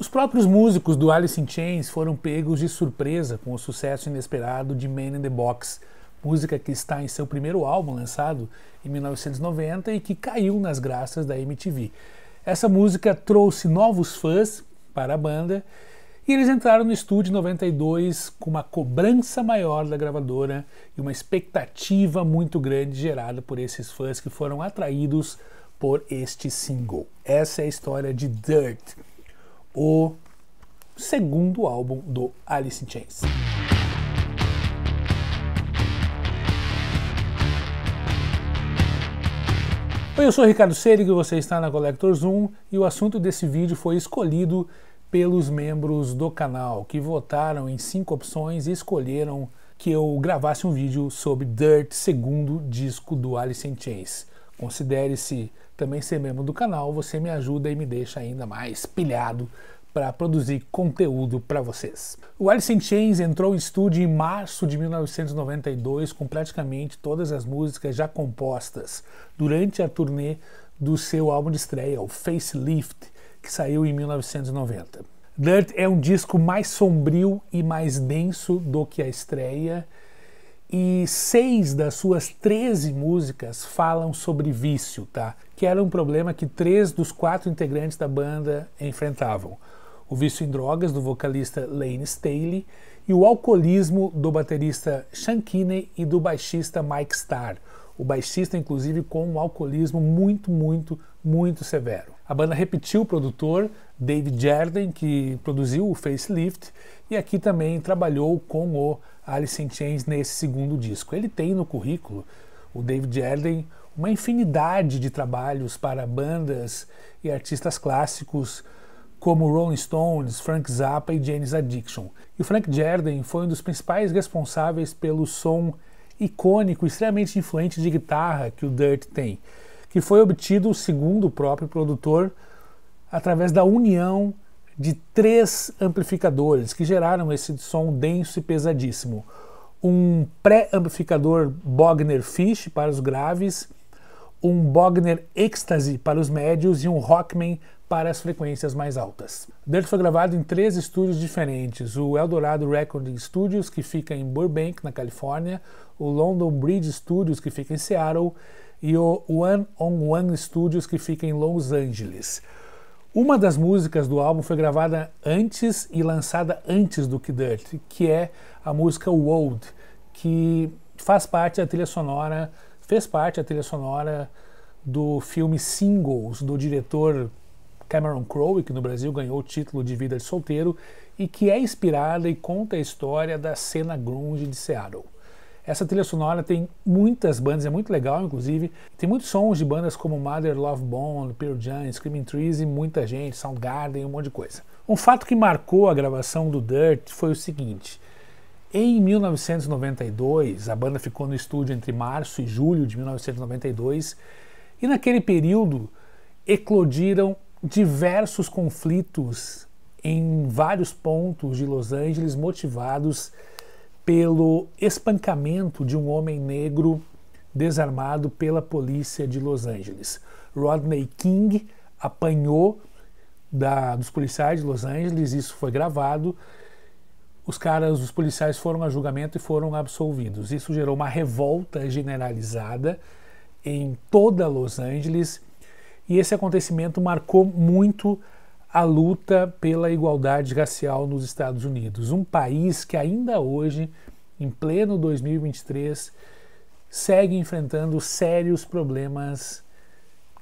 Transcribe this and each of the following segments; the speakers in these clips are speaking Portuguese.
Os próprios músicos do Alice in Chains foram pegos de surpresa com o sucesso inesperado de Man in the Box, música que está em seu primeiro álbum lançado em 1990 e que caiu nas graças da MTV. Essa música trouxe novos fãs para a banda e eles entraram no estúdio 92 com uma cobrança maior da gravadora e uma expectativa muito grande gerada por esses fãs que foram atraídos por este single. Essa é a história de Dirt o segundo álbum do Alice in Chains. Oi, eu sou Ricardo Serig e você está na Collector Zoom e o assunto desse vídeo foi escolhido pelos membros do canal que votaram em cinco opções e escolheram que eu gravasse um vídeo sobre Dirt, segundo disco do Alice in Chains. Considere-se também ser membro do canal, você me ajuda e me deixa ainda mais pilhado para produzir conteúdo para vocês. O Alice in Chains entrou em estúdio em março de 1992 com praticamente todas as músicas já compostas durante a turnê do seu álbum de estreia, o Facelift, que saiu em 1990. Dirt é um disco mais sombrio e mais denso do que a estreia e seis das suas 13 músicas falam sobre vício, tá? Que era um problema que três dos quatro integrantes da banda enfrentavam: o vício em drogas do vocalista Lane Staley e o alcoolismo do baterista Sean Kinney e do baixista Mike Starr. O baixista, inclusive, com um alcoolismo muito, muito, muito severo. A banda repetiu o produtor David Jarden, que produziu o Facelift, e aqui também trabalhou com o Alice in Chains nesse segundo disco. Ele tem no currículo, o David Erlen, uma infinidade de trabalhos para bandas e artistas clássicos como Rolling Stones, Frank Zappa e Janis Addiction. E o Frank Jerden foi um dos principais responsáveis pelo som icônico, extremamente influente de guitarra que o Dirt tem, que foi obtido segundo o próprio produtor através da união de três amplificadores que geraram esse som denso e pesadíssimo. Um pré-amplificador Bogner Fish para os graves, um Bogner Ecstasy para os médios e um Rockman para as frequências mais altas. Dirt foi gravado em três estúdios diferentes: o Eldorado Recording Studios, que fica em Burbank, na Califórnia, o London Bridge Studios, que fica em Seattle, e o One on One Studios, que fica em Los Angeles. Uma das músicas do álbum foi gravada antes e lançada antes do que que é a música World, que faz parte da trilha sonora, fez parte da trilha sonora do filme Singles do diretor Cameron Crowe, que no Brasil ganhou o título de Vida de Solteiro e que é inspirada e conta a história da cena grunge de Seattle. Essa trilha sonora tem muitas bandas, é muito legal, inclusive. Tem muitos sons de bandas como Mother Love Bone, Pearl Jam, Screaming Trees e muita gente, Soundgarden, um monte de coisa. Um fato que marcou a gravação do Dirt foi o seguinte. Em 1992, a banda ficou no estúdio entre março e julho de 1992, e naquele período eclodiram diversos conflitos em vários pontos de Los Angeles motivados pelo espancamento de um homem negro desarmado pela polícia de Los Angeles. Rodney King apanhou da, dos policiais de Los Angeles, isso foi gravado. Os caras, os policiais foram a julgamento e foram absolvidos. Isso gerou uma revolta generalizada em toda Los Angeles e esse acontecimento marcou muito a luta pela igualdade racial nos Estados Unidos, um país que ainda hoje, em pleno 2023, segue enfrentando sérios problemas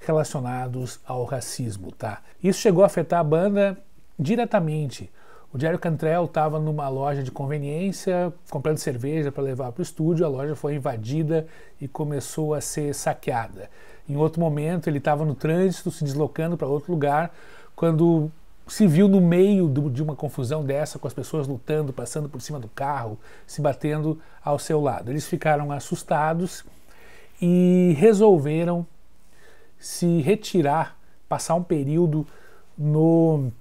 relacionados ao racismo, tá? Isso chegou a afetar a banda diretamente. O Jerry Cantrell estava numa loja de conveniência, comprando cerveja para levar para o estúdio, a loja foi invadida e começou a ser saqueada. Em outro momento, ele estava no trânsito, se deslocando para outro lugar, quando se viu no meio de uma confusão dessa, com as pessoas lutando, passando por cima do carro, se batendo ao seu lado. Eles ficaram assustados e resolveram se retirar, passar um período no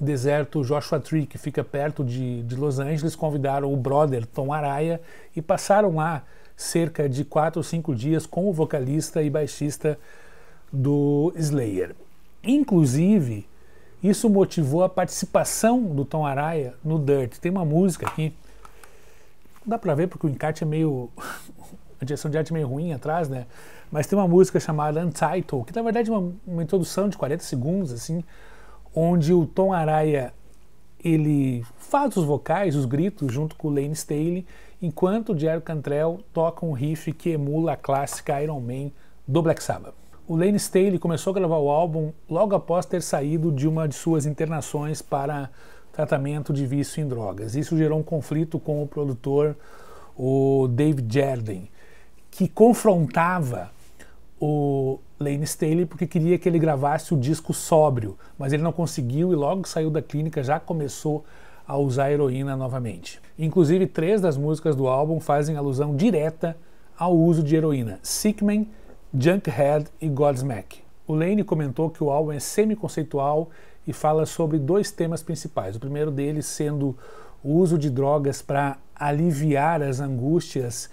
deserto Joshua Tree, que fica perto de, de Los Angeles. Convidaram o brother Tom Araya e passaram lá cerca de quatro ou cinco dias com o vocalista e baixista do Slayer. Inclusive, isso motivou a participação do Tom Araya no Dirt. Tem uma música aqui. Não dá pra ver porque o encarte é meio. a direção de arte é meio ruim atrás, né? Mas tem uma música chamada Untitled, que na verdade é uma, uma introdução de 40 segundos, assim, onde o Tom Araya ele faz os vocais, os gritos, junto com o Lane Staley, enquanto o Jerry Cantrell toca um riff que emula a clássica Iron Man do Black Sabbath. O Lane Staley começou a gravar o álbum logo após ter saído de uma de suas internações para tratamento de vício em drogas. Isso gerou um conflito com o produtor, o David Jarden, que confrontava o Lane Staley porque queria que ele gravasse o disco sóbrio, mas ele não conseguiu e logo que saiu da clínica já começou a usar a heroína novamente. Inclusive, três das músicas do álbum fazem alusão direta ao uso de heroína: Sickman, Junkhead e Godsmack. O Lane comentou que o álbum é semi-conceitual e fala sobre dois temas principais. O primeiro deles sendo o uso de drogas para aliviar as angústias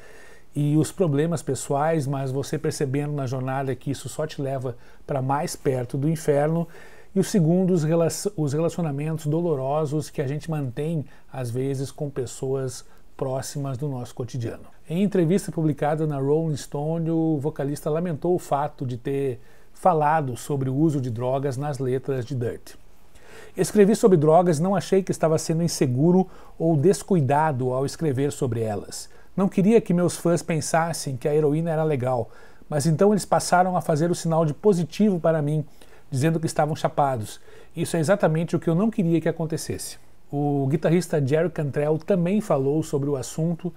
e os problemas pessoais, mas você percebendo na jornada que isso só te leva para mais perto do inferno. E o segundo, os relacionamentos dolorosos que a gente mantém, às vezes, com pessoas próximas do nosso cotidiano. Em entrevista publicada na Rolling Stone, o vocalista lamentou o fato de ter falado sobre o uso de drogas nas letras de Dirt. Escrevi sobre drogas e não achei que estava sendo inseguro ou descuidado ao escrever sobre elas. Não queria que meus fãs pensassem que a heroína era legal, mas então eles passaram a fazer o sinal de positivo para mim, dizendo que estavam chapados. Isso é exatamente o que eu não queria que acontecesse. O guitarrista Jerry Cantrell também falou sobre o assunto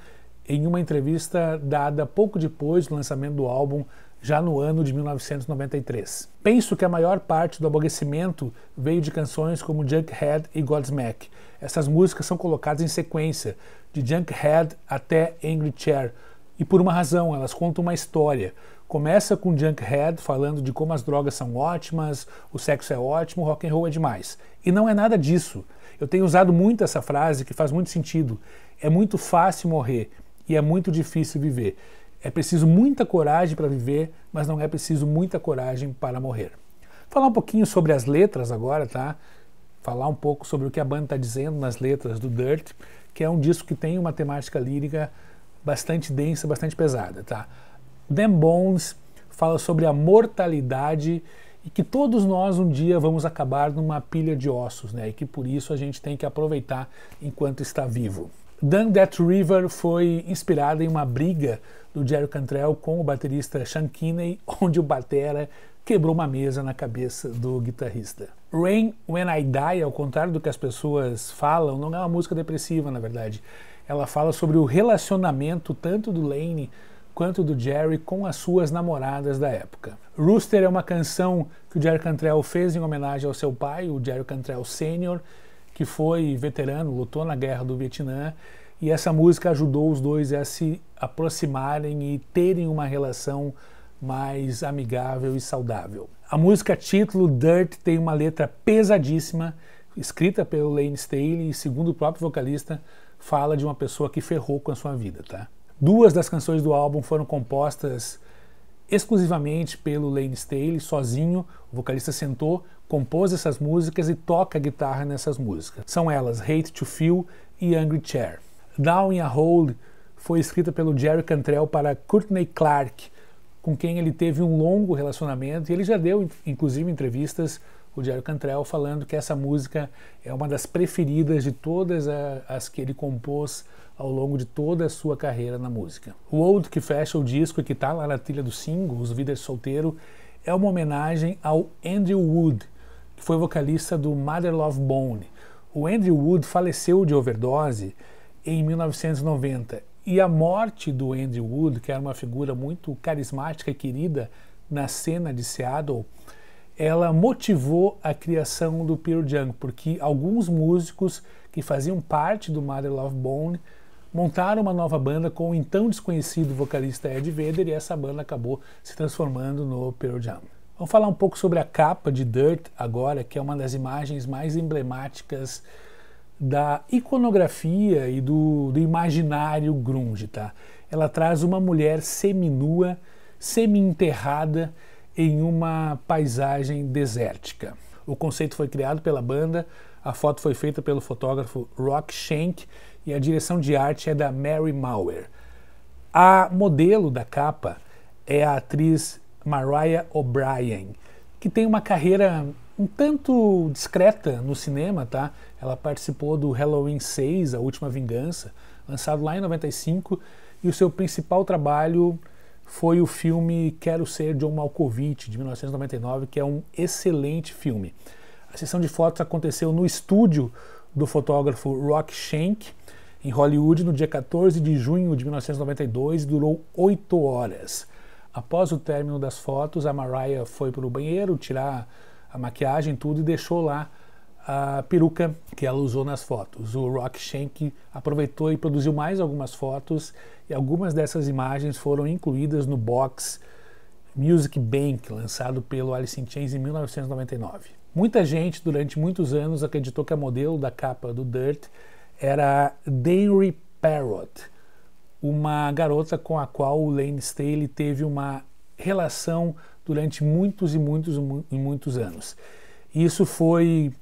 em uma entrevista dada pouco depois do lançamento do álbum, já no ano de 1993. Penso que a maior parte do aborrecimento veio de canções como Junkhead e Godsmack. Essas músicas são colocadas em sequência, de Junkhead até Angry Chair, e por uma razão, elas contam uma história. Começa com Junkhead falando de como as drogas são ótimas, o sexo é ótimo, o rock and roll é demais. E não é nada disso. Eu tenho usado muito essa frase que faz muito sentido. É muito fácil morrer, e é muito difícil viver. É preciso muita coragem para viver, mas não é preciso muita coragem para morrer. Falar um pouquinho sobre as letras agora, tá? Falar um pouco sobre o que a banda está dizendo nas letras do Dirt, que é um disco que tem uma temática lírica bastante densa, bastante pesada, tá? Them Bones fala sobre a mortalidade e que todos nós um dia vamos acabar numa pilha de ossos, né? E que por isso a gente tem que aproveitar enquanto está vivo. Dun That River foi inspirada em uma briga do Jerry Cantrell com o baterista Sean Kinney, onde o batera quebrou uma mesa na cabeça do guitarrista. Rain When I Die, ao contrário do que as pessoas falam, não é uma música depressiva, na verdade. Ela fala sobre o relacionamento tanto do Lane quanto do Jerry com as suas namoradas da época. Rooster é uma canção que o Jerry Cantrell fez em homenagem ao seu pai, o Jerry Cantrell Sr., que foi veterano, lutou na guerra do Vietnã, e essa música ajudou os dois a se aproximarem e terem uma relação mais amigável e saudável. A música título Dirt tem uma letra pesadíssima, escrita pelo Lane Staley e, segundo o próprio vocalista, fala de uma pessoa que ferrou com a sua vida, tá? Duas das canções do álbum foram compostas exclusivamente pelo Lane Staley, sozinho. O vocalista sentou, compôs essas músicas e toca guitarra nessas músicas. São elas Hate to Feel e Angry Chair. Down in a Hole foi escrita pelo Jerry Cantrell para Courtney Clark, com quem ele teve um longo relacionamento e ele já deu inclusive entrevistas o Jerry Cantrell falando que essa música é uma das preferidas de todas as que ele compôs ao longo de toda a sua carreira na música. O Old que fecha o disco e que está lá na trilha do single, Os Vidas Solteiro, é uma homenagem ao Andrew Wood, que foi vocalista do Mother Love Bone. O Andrew Wood faleceu de overdose em 1990 e a morte do Andrew Wood, que era uma figura muito carismática e querida na cena de Seattle, ela motivou a criação do Pearl Jam, porque alguns músicos que faziam parte do Mother Love Bone montaram uma nova banda com o então desconhecido vocalista Ed Vedder e essa banda acabou se transformando no Pearl Jam. Vamos falar um pouco sobre a capa de Dirt agora, que é uma das imagens mais emblemáticas da iconografia e do, do imaginário grunge, tá? Ela traz uma mulher seminua, semi-enterrada em uma paisagem desértica. O conceito foi criado pela banda, a foto foi feita pelo fotógrafo Rock Shank e a direção de arte é da Mary Mauer. A modelo da capa é a atriz Mariah O'Brien, que tem uma carreira um tanto discreta no cinema, tá? Ela participou do Halloween 6, A Última Vingança, lançado lá em 95, e o seu principal trabalho foi o filme Quero Ser John Malkovich, de 1999, que é um excelente filme. A sessão de fotos aconteceu no estúdio do fotógrafo Rock Schenck, em Hollywood, no dia 14 de junho de 1992, e durou oito horas. Após o término das fotos, a Mariah foi para o banheiro tirar a maquiagem, tudo, e deixou lá a peruca que ela usou nas fotos. O Rock Shank aproveitou e produziu mais algumas fotos e algumas dessas imagens foram incluídas no box Music Bank, lançado pelo Alice in Chains em 1999. Muita gente durante muitos anos acreditou que a modelo da capa do Dirt era Denry Parrott, uma garota com a qual o Lane Staley teve uma relação durante muitos e muitos e muitos anos. Isso foi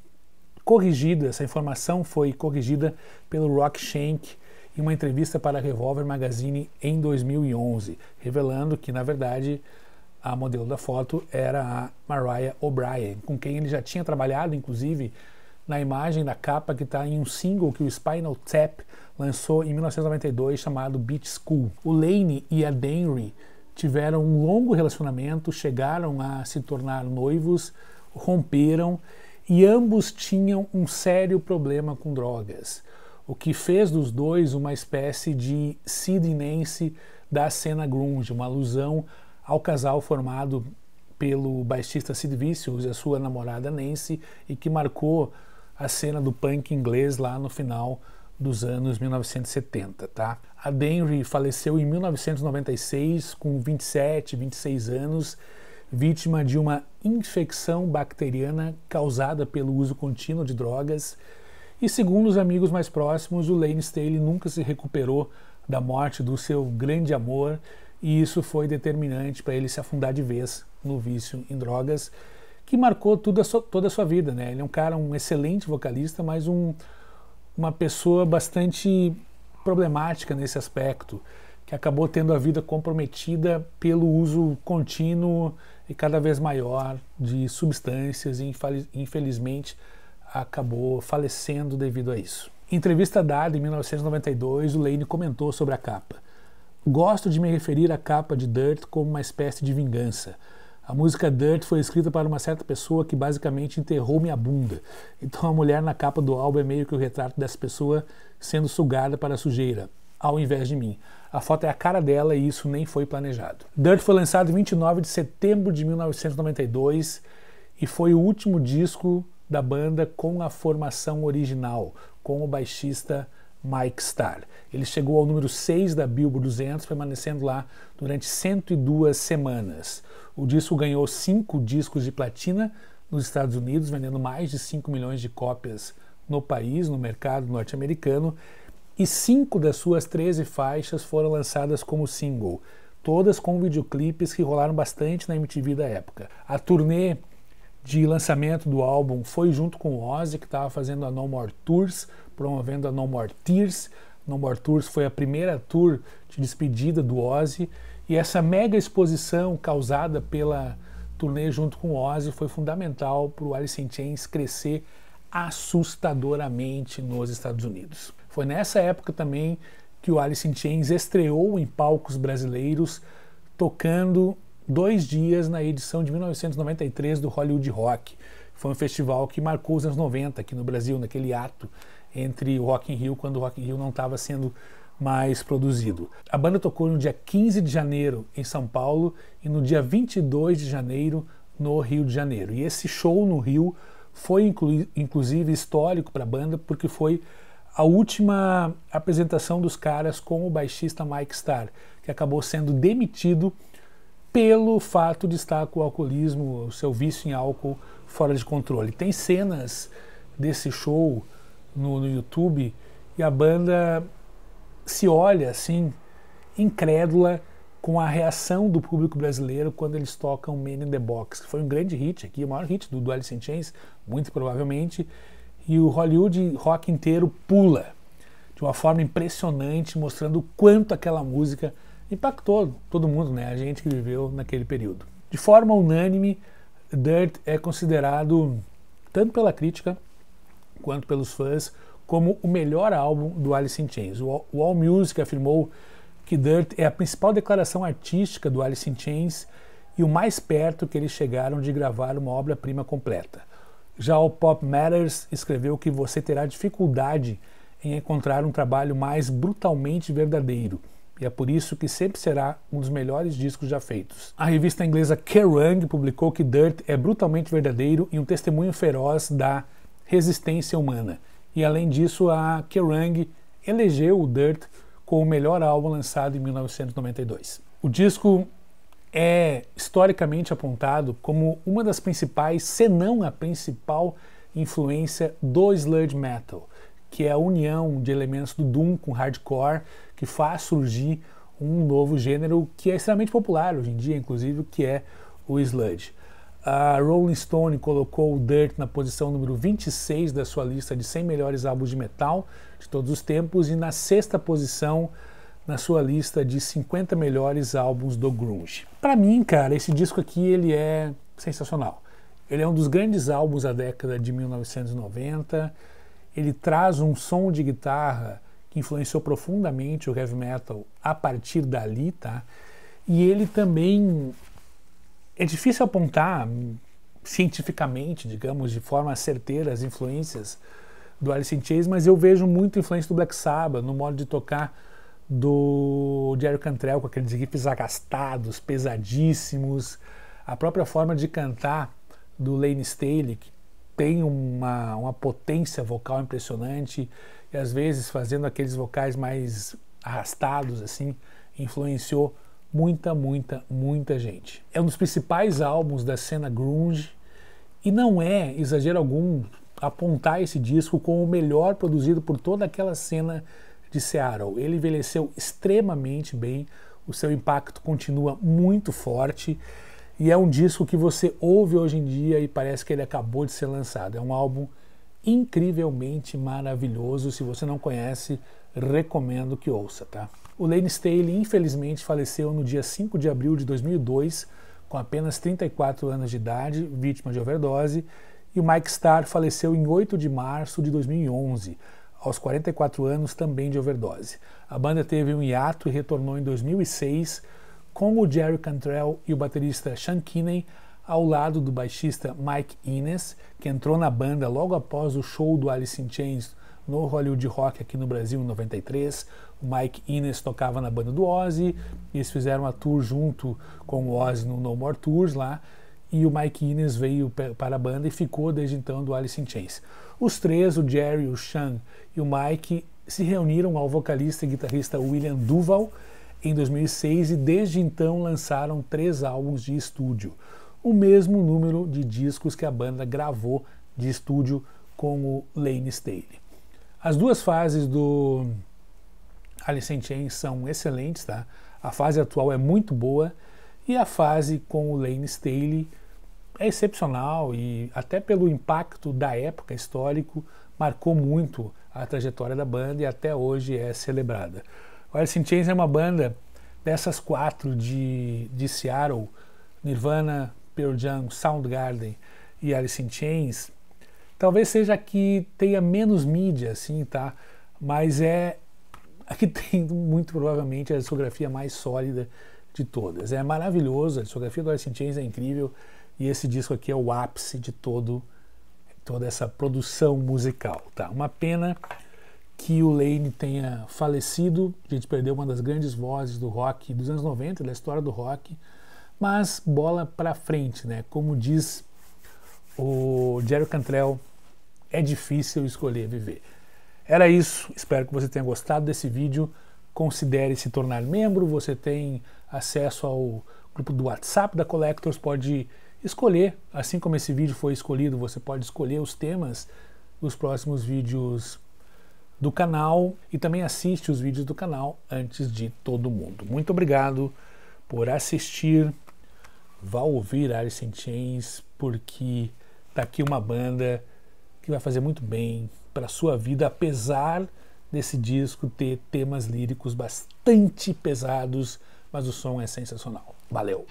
corrigido, essa informação foi corrigida pelo Rock Shank em uma entrevista para a Revolver Magazine em 2011, revelando que, na verdade, a modelo da foto era a Mariah O'Brien, com quem ele já tinha trabalhado, inclusive, na imagem da capa que está em um single que o Spinal Tap lançou em 1992 chamado Beat School. O Lane e a Denry tiveram um longo relacionamento, chegaram a se tornar noivos, romperam e ambos tinham um sério problema com drogas, o que fez dos dois uma espécie de Sid Nance da cena grunge, uma alusão ao casal formado pelo baixista Sid Vicious e a sua namorada Nancy e que marcou a cena do punk inglês lá no final dos anos 1970, tá? A Denry faleceu em 1996 com 27, 26 anos, vítima de uma infecção bacteriana causada pelo uso contínuo de drogas. E segundo os amigos mais próximos, o Lane Staley nunca se recuperou da morte do seu grande amor, e isso foi determinante para ele se afundar de vez no vício em drogas que marcou tudo a sua, toda a sua vida, né? Ele é um cara, um excelente vocalista, mas um, uma pessoa bastante problemática nesse aspecto, que acabou tendo a vida comprometida pelo uso contínuo e cada vez maior de substâncias e infelizmente acabou falecendo devido a isso. Em entrevista dada em 1992, o Lane comentou sobre a capa. Gosto de me referir à capa de Dirt como uma espécie de vingança a música Dirt foi escrita para uma certa pessoa que basicamente enterrou minha bunda. Então a mulher na capa do álbum é meio que o retrato dessa pessoa sendo sugada para a sujeira, ao invés de mim. A foto é a cara dela e isso nem foi planejado. Dirt foi lançado em 29 de setembro de 1992 e foi o último disco da banda com a formação original, com o baixista Mike Starr. Ele chegou ao número 6 da Billboard 200, permanecendo lá durante 102 semanas. O disco ganhou cinco discos de platina nos Estados Unidos, vendendo mais de 5 milhões de cópias no país, no mercado norte-americano, e cinco das suas 13 faixas foram lançadas como single, todas com videoclipes que rolaram bastante na MTV da época. A turnê de lançamento do álbum foi junto com o Ozzy, que estava fazendo a No More Tours, promovendo a No More Tears. No More Tours foi a primeira tour de despedida do Ozzy, e essa mega exposição causada pela turnê junto com o Ozzy foi fundamental para o Alice in Chains crescer assustadoramente nos Estados Unidos. Foi nessa época também que o Alice in Chains estreou em palcos brasileiros tocando dois dias na edição de 1993 do Hollywood Rock. Foi um festival que marcou os anos 90 aqui no Brasil, naquele ato entre o Rock in Rio, quando o Rock in Rio não estava sendo mais produzido. A banda tocou no dia 15 de janeiro em São Paulo e no dia 22 de janeiro no Rio de Janeiro. E esse show no Rio foi inclu inclusive histórico para a banda porque foi a última apresentação dos caras com o baixista Mike Starr, que acabou sendo demitido pelo fato de estar com o alcoolismo, o seu vício em álcool fora de controle. Tem cenas desse show no, no YouTube e a banda se olha assim, incrédula com a reação do público brasileiro quando eles tocam Man in the Box, que foi um grande hit aqui, o maior hit do, do Alice in Chains, muito provavelmente, e o Hollywood rock inteiro pula de uma forma impressionante, mostrando o quanto aquela música impactou todo mundo, né? A gente que viveu naquele período. De forma unânime, Dirt é considerado, tanto pela crítica quanto pelos fãs, como o melhor álbum do Alice in Chains. O AllMusic afirmou que Dirt é a principal declaração artística do Alice in Chains e o mais perto que eles chegaram de gravar uma obra-prima completa. Já o Pop Matters escreveu que você terá dificuldade em encontrar um trabalho mais brutalmente verdadeiro e é por isso que sempre será um dos melhores discos já feitos. A revista inglesa Kerrang publicou que Dirt é brutalmente verdadeiro e um testemunho feroz da resistência humana. E além disso, a Kerrang elegeu o Dirt como o melhor álbum lançado em 1992. O disco é historicamente apontado como uma das principais, se não a principal, influência do sludge metal que é a união de elementos do Doom com hardcore, que faz surgir um novo gênero que é extremamente popular hoje em dia, inclusive, que é o sludge. A Rolling Stone colocou o Dirt na posição número 26 da sua lista de 100 melhores álbuns de metal de todos os tempos e na sexta posição na sua lista de 50 melhores álbuns do grunge. Para mim, cara, esse disco aqui ele é sensacional. Ele é um dos grandes álbuns da década de 1990 ele traz um som de guitarra que influenciou profundamente o heavy metal a partir dali, tá? E ele também é difícil apontar cientificamente, digamos, de forma certeira as influências do Alice in Chains, mas eu vejo muito influência do Black Sabbath no modo de tocar do Jerry Cantrell com aqueles riffs agastados, pesadíssimos, a própria forma de cantar do Lane Staley, que tem uma, uma potência vocal impressionante e às vezes fazendo aqueles vocais mais arrastados assim, influenciou muita, muita, muita gente. É um dos principais álbuns da cena grunge e não é exagero algum apontar esse disco como o melhor produzido por toda aquela cena de Seattle. Ele envelheceu extremamente bem, o seu impacto continua muito forte e é um disco que você ouve hoje em dia e parece que ele acabou de ser lançado. É um álbum incrivelmente maravilhoso. Se você não conhece, recomendo que ouça, tá? O Lane Staley, infelizmente, faleceu no dia 5 de abril de 2002, com apenas 34 anos de idade, vítima de overdose, e o Mike Starr faleceu em 8 de março de 2011, aos 44 anos, também de overdose. A banda teve um hiato e retornou em 2006 com o Jerry Cantrell e o baterista Sean Kinney ao lado do baixista Mike Innes, que entrou na banda logo após o show do Alice in Chains no Hollywood Rock aqui no Brasil em 93. O Mike Innes tocava na banda do Ozzy, eles fizeram a tour junto com o Ozzy no No More Tours lá, e o Mike Innes veio para a banda e ficou desde então do Alice in Chains. Os três, o Jerry, o Sean e o Mike, se reuniram ao vocalista e guitarrista William Duval em 2006 e desde então lançaram três álbuns de estúdio, o mesmo número de discos que a banda gravou de estúdio com o Lane Staley. As duas fases do Alice in Chains são excelentes, tá? A fase atual é muito boa e a fase com o Lane Staley é excepcional e até pelo impacto da época histórico marcou muito a trajetória da banda e até hoje é celebrada. O Alice in Chains é uma banda dessas quatro de, de Seattle, Nirvana, Pearl Jam, Soundgarden e Alice in Chains, talvez seja a que tenha menos mídia, assim, tá? Mas é a que tem, muito provavelmente, a discografia mais sólida de todas. É maravilhoso, a discografia do Alice in Chains é incrível e esse disco aqui é o ápice de todo toda essa produção musical, tá? Uma pena que o Lane tenha falecido. A gente perdeu uma das grandes vozes do rock dos anos 90, da história do rock. Mas bola para frente, né? Como diz o Jerry Cantrell, é difícil escolher viver. Era isso, espero que você tenha gostado desse vídeo. Considere se tornar membro, você tem acesso ao grupo do WhatsApp da Collectors, pode escolher, assim como esse vídeo foi escolhido, você pode escolher os temas dos próximos vídeos do canal e também assiste os vídeos do canal antes de todo mundo. Muito obrigado por assistir. Vá ouvir Alice in Chains porque tá aqui uma banda que vai fazer muito bem para sua vida, apesar desse disco ter temas líricos bastante pesados, mas o som é sensacional. Valeu.